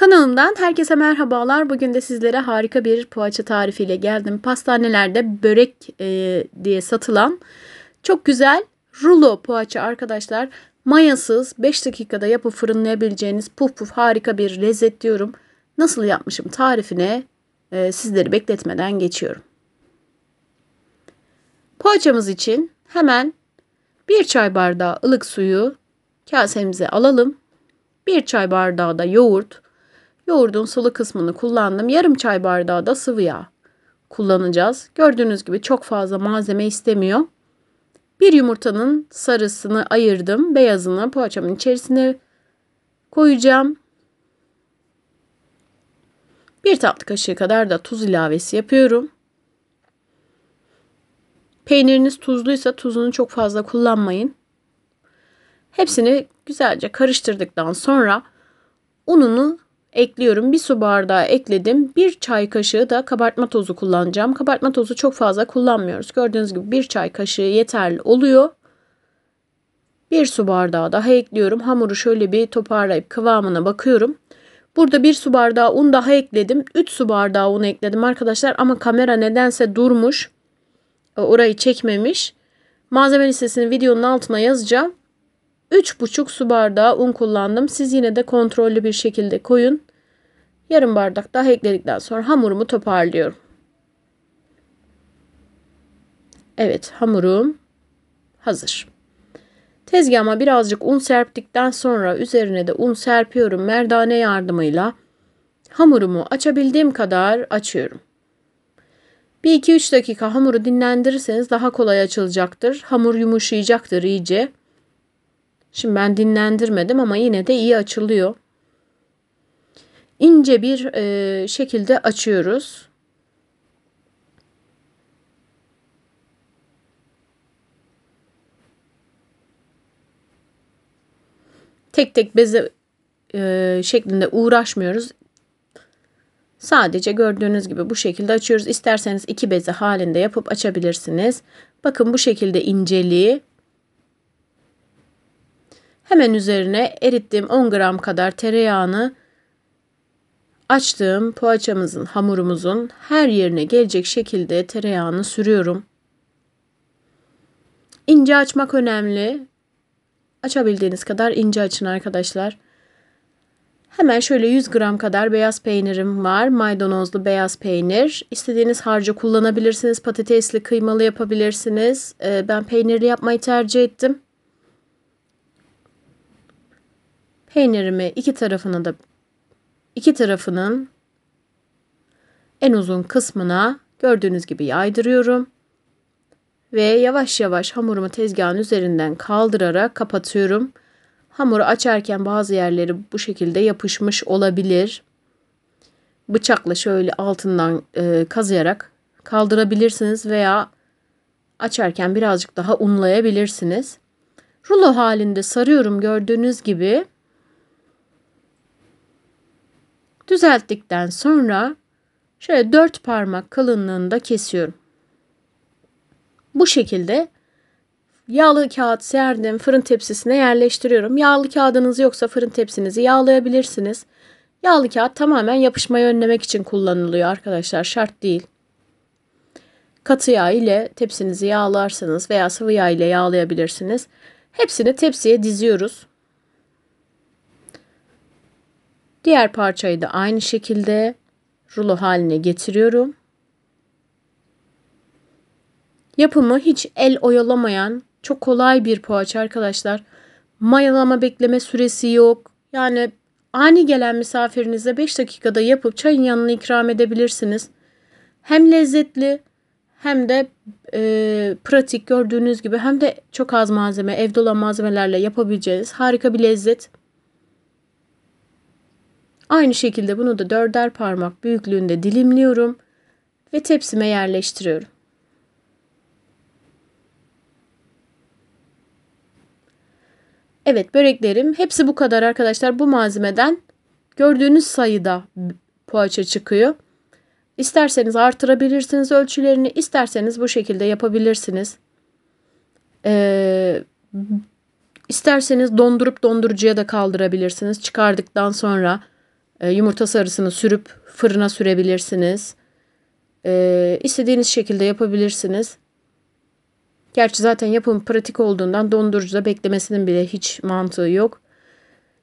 Kanalımdan herkese merhabalar. Bugün de sizlere harika bir poğaça tarifiyle geldim. Pastanelerde börek e, diye satılan çok güzel rulo poğaça arkadaşlar. Mayasız 5 dakikada yapıp fırınlayabileceğiniz puf puf harika bir lezzet diyorum. Nasıl yapmışım tarifine e, sizleri bekletmeden geçiyorum. Poğaçamız için hemen 1 çay bardağı ılık suyu kasemize alalım. 1 çay bardağı da yoğurt, Yoğurdun sulu kısmını kullandım. Yarım çay bardağı da sıvı yağ kullanacağız. Gördüğünüz gibi çok fazla malzeme istemiyor. Bir yumurtanın sarısını ayırdım. Beyazını poğaçamın içerisine koyacağım. Bir tatlı kaşığı kadar da tuz ilavesi yapıyorum. Peyniriniz tuzluysa tuzunu çok fazla kullanmayın. Hepsini güzelce karıştırdıktan sonra ununu ekliyorum. Bir su bardağı ekledim. Bir çay kaşığı da kabartma tozu kullanacağım. Kabartma tozu çok fazla kullanmıyoruz. Gördüğünüz gibi bir çay kaşığı yeterli oluyor. Bir su bardağı daha ekliyorum. Hamuru şöyle bir toparlayıp kıvamına bakıyorum. Burada bir su bardağı un daha ekledim. 3 su bardağı un ekledim arkadaşlar ama kamera nedense durmuş. Orayı çekmemiş. Malzeme listesini videonun altına yazacağım. 3,5 su bardağı un kullandım. Siz yine de kontrollü bir şekilde koyun. Yarım bardak daha ekledikten sonra hamurumu toparlıyorum. Evet hamurum hazır. Tezgahıma birazcık un serptikten sonra üzerine de un serpiyorum merdane yardımıyla. Hamurumu açabildiğim kadar açıyorum. Bir iki üç dakika hamuru dinlendirirseniz daha kolay açılacaktır. Hamur yumuşayacaktır iyice. Şimdi ben dinlendirmedim ama yine de iyi açılıyor ince bir e, şekilde açıyoruz. Tek tek beze e, şeklinde uğraşmıyoruz. Sadece gördüğünüz gibi bu şekilde açıyoruz. İsterseniz iki beze halinde yapıp açabilirsiniz. Bakın bu şekilde inceliği. Hemen üzerine erittiğim 10 gram kadar tereyağını Açtığım poğaçamızın, hamurumuzun her yerine gelecek şekilde tereyağını sürüyorum. İnce açmak önemli. Açabildiğiniz kadar ince açın arkadaşlar. Hemen şöyle 100 gram kadar beyaz peynirim var. Maydanozlu beyaz peynir. İstediğiniz harcı kullanabilirsiniz. Patatesli, kıymalı yapabilirsiniz. Ee, ben peynirli yapmayı tercih ettim. Peynirimi iki tarafına da iki tarafının en uzun kısmına gördüğünüz gibi yaydırıyorum. Ve yavaş yavaş hamurumu tezgahın üzerinden kaldırarak kapatıyorum. Hamuru açarken bazı yerleri bu şekilde yapışmış olabilir. Bıçakla şöyle altından e, kazıyarak kaldırabilirsiniz veya açarken birazcık daha unlayabilirsiniz. Rulo halinde sarıyorum gördüğünüz gibi. Düzelttikten sonra şöyle dört parmak kalınlığında kesiyorum. Bu şekilde yağlı kağıt serdim fırın tepsisine yerleştiriyorum. Yağlı kağıdınız yoksa fırın tepsinizi yağlayabilirsiniz. Yağlı kağıt tamamen yapışmayı önlemek için kullanılıyor arkadaşlar şart değil. Katı yağ ile tepsinizi yağlarsanız veya sıvı yağ ile yağlayabilirsiniz. Hepsini tepsiye diziyoruz. Diğer parçayı da aynı şekilde rulo haline getiriyorum. Yapımı hiç el oyalamayan çok kolay bir poğaça arkadaşlar. Mayalama bekleme süresi yok. Yani ani gelen misafirinize 5 dakikada yapıp çayın yanına ikram edebilirsiniz. Hem lezzetli hem de e, pratik gördüğünüz gibi hem de çok az malzeme evde olan malzemelerle yapabileceğiniz harika bir lezzet. Aynı şekilde bunu da dörder parmak büyüklüğünde dilimliyorum ve tepsime yerleştiriyorum. Evet böreklerim hepsi bu kadar arkadaşlar. Bu malzemeden gördüğünüz sayıda poğaça çıkıyor. İsterseniz artırabilirsiniz ölçülerini, isterseniz bu şekilde yapabilirsiniz. Ee, isterseniz dondurup dondurucuya da kaldırabilirsiniz çıkardıktan sonra. E, yumurta sarısını sürüp fırına sürebilirsiniz. E, istediğiniz şekilde yapabilirsiniz. Gerçi zaten yapım pratik olduğundan dondurucuda beklemesinin bile hiç mantığı yok.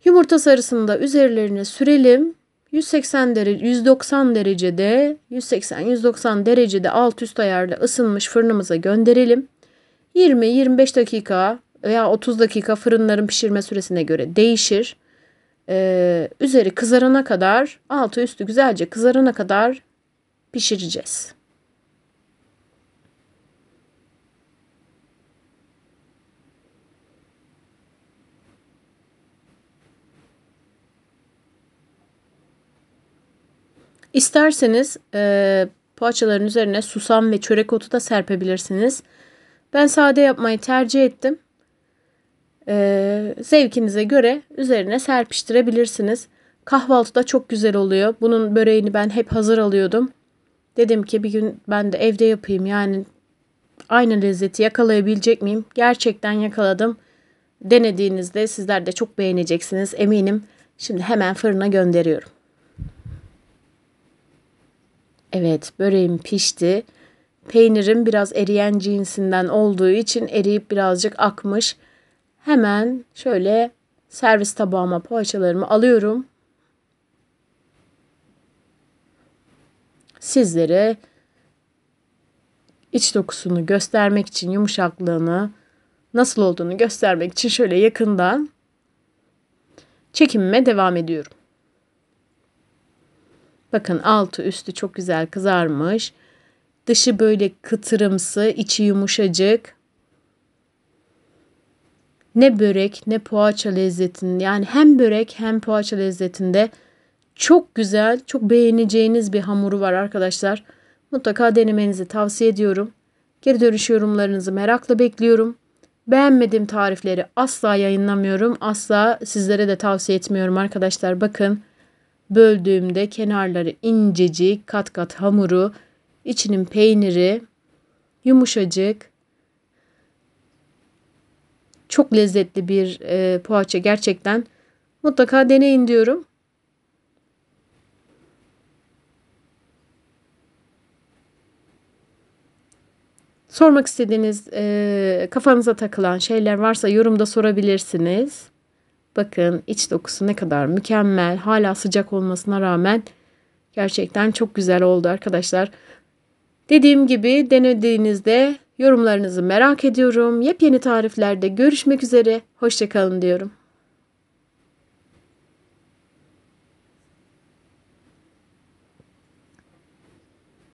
Yumurta sarısını da üzerlerine sürelim. 180 derece 190 derecede 180 190 derecede alt üst ayarda ısınmış fırınımıza gönderelim. 20 25 dakika veya 30 dakika fırınların pişirme süresine göre değişir e, üzeri kızarana kadar altı üstü güzelce kızarana kadar pişireceğiz. İsterseniz e, poğaçaların üzerine susam ve çörek otu da serpebilirsiniz. Ben sade yapmayı tercih ettim e, zevkinize göre üzerine serpiştirebilirsiniz. Kahvaltıda çok güzel oluyor. Bunun böreğini ben hep hazır alıyordum. Dedim ki bir gün ben de evde yapayım yani aynı lezzeti yakalayabilecek miyim? Gerçekten yakaladım. Denediğinizde sizler de çok beğeneceksiniz eminim. Şimdi hemen fırına gönderiyorum. Evet böreğim pişti. Peynirim biraz eriyen cinsinden olduğu için eriyip birazcık akmış. Hemen şöyle servis tabağıma poğaçalarımı alıyorum. Sizlere iç dokusunu göstermek için yumuşaklığını nasıl olduğunu göstermek için şöyle yakından çekimime devam ediyorum. Bakın altı üstü çok güzel kızarmış. Dışı böyle kıtırımsı, içi yumuşacık ne börek ne poğaça lezzetinde yani hem börek hem poğaça lezzetinde çok güzel, çok beğeneceğiniz bir hamuru var arkadaşlar. Mutlaka denemenizi tavsiye ediyorum. Geri dönüş yorumlarınızı merakla bekliyorum. Beğenmediğim tarifleri asla yayınlamıyorum. Asla sizlere de tavsiye etmiyorum arkadaşlar. Bakın böldüğümde kenarları incecik kat kat hamuru, içinin peyniri yumuşacık çok lezzetli bir e, poğaça gerçekten. Mutlaka deneyin diyorum. Sormak istediğiniz, e, kafanıza takılan şeyler varsa yorumda sorabilirsiniz. Bakın iç dokusu ne kadar mükemmel. Hala sıcak olmasına rağmen gerçekten çok güzel oldu arkadaşlar. Dediğim gibi denediğinizde Yorumlarınızı merak ediyorum. Yepyeni tariflerde görüşmek üzere. Hoşçakalın diyorum.